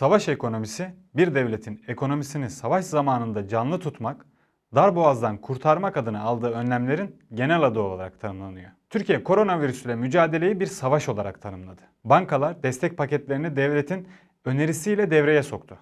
Savaş ekonomisi bir devletin ekonomisini savaş zamanında canlı tutmak, darboğazdan kurtarmak adına aldığı önlemlerin genel adı olarak tanımlanıyor. Türkiye koronavirüsle mücadeleyi bir savaş olarak tanımladı. Bankalar destek paketlerini devletin önerisiyle devreye soktu.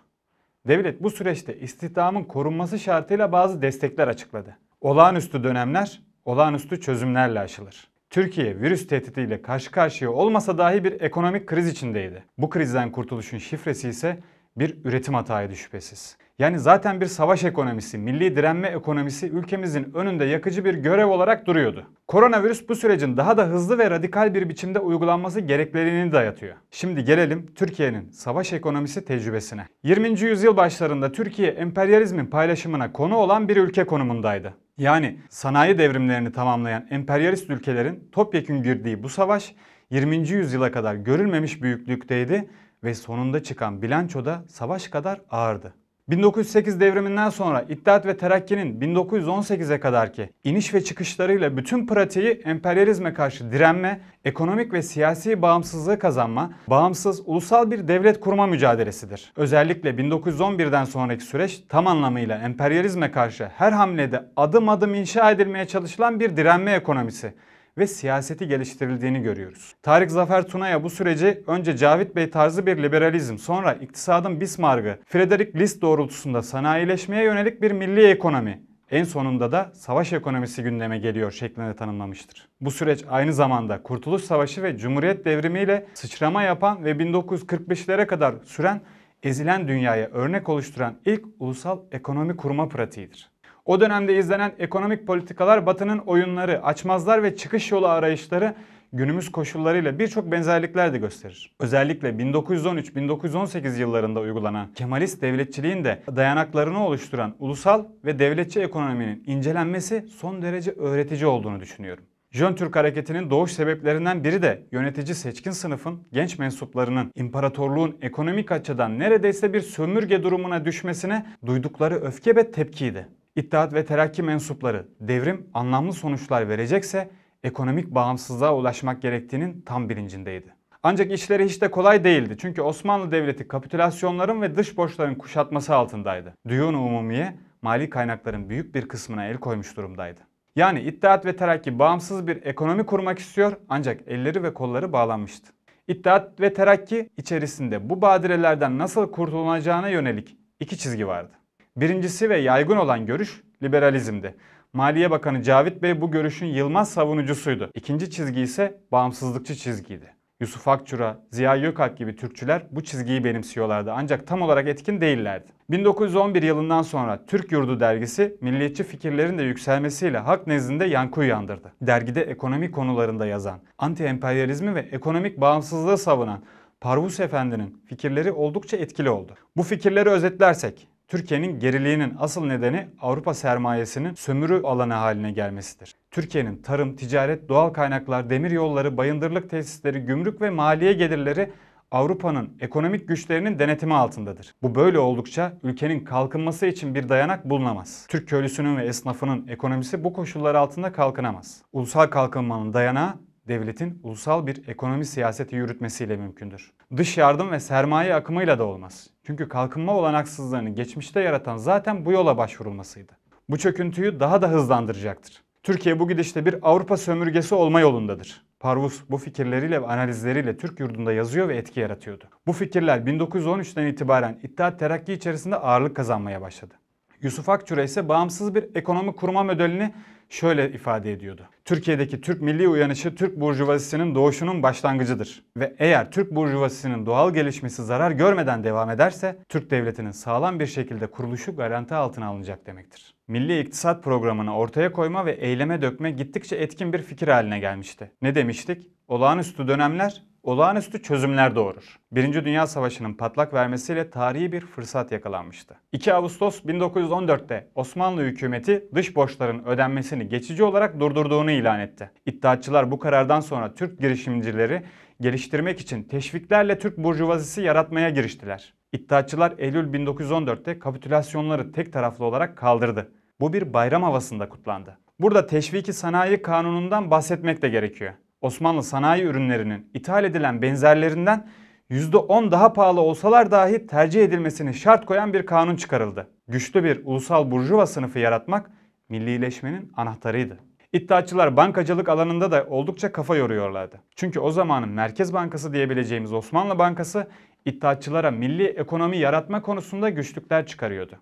Devlet bu süreçte istihdamın korunması şartıyla bazı destekler açıkladı. Olağanüstü dönemler olağanüstü çözümlerle aşılır. Türkiye virüs tehdidiyle karşı karşıya olmasa dahi bir ekonomik kriz içindeydi. Bu krizden kurtuluşun şifresi ise bir üretim hataydı şüphesiz. Yani zaten bir savaş ekonomisi, milli direnme ekonomisi ülkemizin önünde yakıcı bir görev olarak duruyordu. Koronavirüs bu sürecin daha da hızlı ve radikal bir biçimde uygulanması gerekliliğini dayatıyor. Şimdi gelelim Türkiye'nin savaş ekonomisi tecrübesine. 20. yüzyıl başlarında Türkiye emperyalizmin paylaşımına konu olan bir ülke konumundaydı. Yani sanayi devrimlerini tamamlayan emperyalist ülkelerin topyekün girdiği bu savaş 20. yüzyıla kadar görülmemiş büyüklükteydi ve sonunda çıkan bilanço da savaş kadar ağırdı. 1908 devriminden sonra İttihat ve Terakki'nin 1918'e kadarki iniş ve çıkışlarıyla bütün pratiği emperyalizme karşı direnme, ekonomik ve siyasi bağımsızlığı kazanma, bağımsız ulusal bir devlet kurma mücadelesidir. Özellikle 1911'den sonraki süreç tam anlamıyla emperyalizme karşı her hamlede adım adım inşa edilmeye çalışılan bir direnme ekonomisi ve siyaseti geliştirildiğini görüyoruz. Tarık Zafer Tuna'ya bu süreci önce Cavit Bey tarzı bir liberalizm, sonra iktisadın Bismarck'ı, Frederick List doğrultusunda sanayileşmeye yönelik bir milli ekonomi, en sonunda da savaş ekonomisi gündeme geliyor şeklinde tanımlamıştır. Bu süreç aynı zamanda Kurtuluş Savaşı ve Cumhuriyet Devrimi ile sıçrama yapan ve 1945'lere kadar süren ezilen dünyaya örnek oluşturan ilk ulusal ekonomi kurma pratiğidir. O dönemde izlenen ekonomik politikalar Batı'nın oyunları, açmazlar ve çıkış yolu arayışları günümüz koşullarıyla birçok benzerlikler de gösterir. Özellikle 1913-1918 yıllarında uygulanan Kemalist devletçiliğin de dayanaklarını oluşturan ulusal ve devletçi ekonominin incelenmesi son derece öğretici olduğunu düşünüyorum. Jön Türk hareketinin doğuş sebeplerinden biri de yönetici seçkin sınıfın genç mensuplarının imparatorluğun ekonomik açıdan neredeyse bir sömürge durumuna düşmesine duydukları öfke ve tepkiydi. İttihat ve Terakki mensupları devrim anlamlı sonuçlar verecekse ekonomik bağımsızlığa ulaşmak gerektiğinin tam bilincindeydi. Ancak işleri hiç de kolay değildi çünkü Osmanlı Devleti kapitülasyonların ve dış borçların kuşatması altındaydı. Düyun Umumiye mali kaynakların büyük bir kısmına el koymuş durumdaydı. Yani İttihat ve Terakki bağımsız bir ekonomi kurmak istiyor ancak elleri ve kolları bağlanmıştı. İttihat ve Terakki içerisinde bu badirelerden nasıl kurtulunacağına yönelik iki çizgi vardı. Birincisi ve yaygın olan görüş liberalizmdi. Maliye Bakanı Cavit Bey bu görüşün Yılmaz savunucusuydu. İkinci çizgi ise bağımsızlıkçı çizgiydi. Yusuf Akçura, Ziya Gökalp gibi Türkçüler bu çizgiyi benimsiyorlardı ancak tam olarak etkin değillerdi. 1911 yılından sonra Türk Yurdu dergisi milliyetçi fikirlerin de yükselmesiyle halk nezdinde yankı uyandırdı. Dergide ekonomi konularında yazan, anti-emperyalizmi ve ekonomik bağımsızlığı savunan Parvus Efendi'nin fikirleri oldukça etkili oldu. Bu fikirleri özetlersek, Türkiye'nin geriliğinin asıl nedeni Avrupa sermayesinin sömürü alanı haline gelmesidir. Türkiye'nin tarım, ticaret, doğal kaynaklar, demir yolları, bayındırlık tesisleri, gümrük ve maliye gelirleri Avrupa'nın ekonomik güçlerinin denetimi altındadır. Bu böyle oldukça ülkenin kalkınması için bir dayanak bulunamaz. Türk köylüsünün ve esnafının ekonomisi bu koşullar altında kalkınamaz. Ulusal kalkınmanın dayanağı devletin ulusal bir ekonomi siyaseti yürütmesiyle mümkündür. Dış yardım ve sermaye akımıyla da olmaz. Çünkü kalkınma olanaksızlığını geçmişte yaratan zaten bu yola başvurulmasıydı. Bu çöküntüyü daha da hızlandıracaktır. Türkiye bu gidişte bir Avrupa sömürgesi olma yolundadır. Parvus bu fikirleriyle ve analizleriyle Türk yurdunda yazıyor ve etki yaratıyordu. Bu fikirler 1913'ten itibaren İttihat Terakki içerisinde ağırlık kazanmaya başladı. Yusuf Akçura ise bağımsız bir ekonomi kurma modelini şöyle ifade ediyordu. Türkiye'deki Türk milli uyanışı Türk burjuvazisinin doğuşunun başlangıcıdır. Ve eğer Türk burjuvazisinin doğal gelişmesi zarar görmeden devam ederse Türk devletinin sağlam bir şekilde kuruluşu garanti altına alınacak demektir. Milli iktisat programını ortaya koyma ve eyleme dökme gittikçe etkin bir fikir haline gelmişti. Ne demiştik? Olağanüstü dönemler olağanüstü çözümler doğurur. Birinci Dünya Savaşı'nın patlak vermesiyle tarihi bir fırsat yakalanmıştı. 2 Ağustos 1914'te Osmanlı hükümeti dış borçların ödenmesini geçici olarak durdurduğunu ilan etti. İttihatçılar bu karardan sonra Türk girişimcileri geliştirmek için teşviklerle Türk burjuvazisi yaratmaya giriştiler. İttihatçılar Eylül 1914'te kapitülasyonları tek taraflı olarak kaldırdı. Bu bir bayram havasında kutlandı. Burada teşviki sanayi kanunundan bahsetmek de gerekiyor. Osmanlı sanayi ürünlerinin ithal edilen benzerlerinden %10 daha pahalı olsalar dahi tercih edilmesini şart koyan bir kanun çıkarıldı. Güçlü bir ulusal burjuva sınıfı yaratmak millileşmenin anahtarıydı. İddiaçılar bankacılık alanında da oldukça kafa yoruyorlardı. Çünkü o zamanın Merkez Bankası diyebileceğimiz Osmanlı Bankası iddiaçılara milli ekonomi yaratma konusunda güçlükler çıkarıyordu.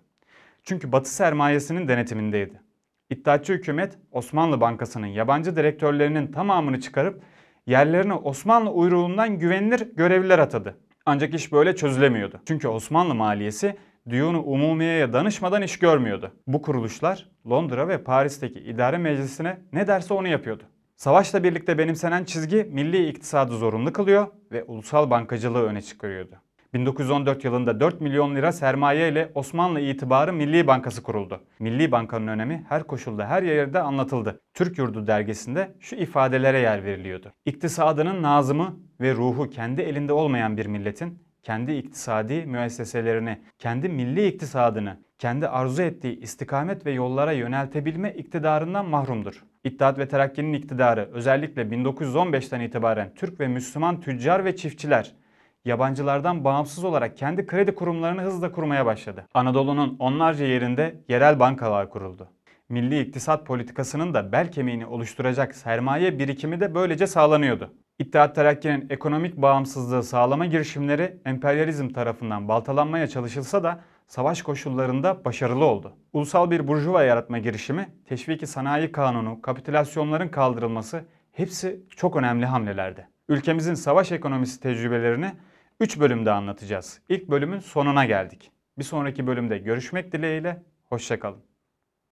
Çünkü Batı sermayesinin denetimindeydi. İttihatçı hükümet Osmanlı Bankası'nın yabancı direktörlerinin tamamını çıkarıp yerlerine Osmanlı uyruğundan güvenilir görevliler atadı. Ancak iş böyle çözülemiyordu. Çünkü Osmanlı maliyesi Diyonu Umumiye'ye danışmadan iş görmüyordu. Bu kuruluşlar Londra ve Paris'teki idare meclisine ne derse onu yapıyordu. Savaşla birlikte benimsenen çizgi milli iktisadı zorunlu kılıyor ve ulusal bankacılığı öne çıkarıyordu. 1914 yılında 4 milyon lira sermaye ile Osmanlı itibarı Milli Bankası kuruldu. Milli Banka'nın önemi her koşulda her yerde anlatıldı. Türk Yurdu dergisinde şu ifadelere yer veriliyordu. İktisadının nazımı ve ruhu kendi elinde olmayan bir milletin kendi iktisadi müesseselerini, kendi milli iktisadını, kendi arzu ettiği istikamet ve yollara yöneltebilme iktidarından mahrumdur. İttihat ve Terakki'nin iktidarı özellikle 1915'ten itibaren Türk ve Müslüman tüccar ve çiftçiler yabancılardan bağımsız olarak kendi kredi kurumlarını hızla kurmaya başladı. Anadolu'nun onlarca yerinde yerel bankalar kuruldu. Milli iktisat politikasının da bel kemiğini oluşturacak sermaye birikimi de böylece sağlanıyordu. İttihat Terakki'nin ekonomik bağımsızlığı sağlama girişimleri emperyalizm tarafından baltalanmaya çalışılsa da savaş koşullarında başarılı oldu. Ulusal bir burjuva yaratma girişimi, teşviki sanayi kanunu, kapitülasyonların kaldırılması hepsi çok önemli hamlelerdi. Ülkemizin savaş ekonomisi tecrübelerini 3 bölümde anlatacağız. İlk bölümün sonuna geldik. Bir sonraki bölümde görüşmek dileğiyle, hoşçakalın.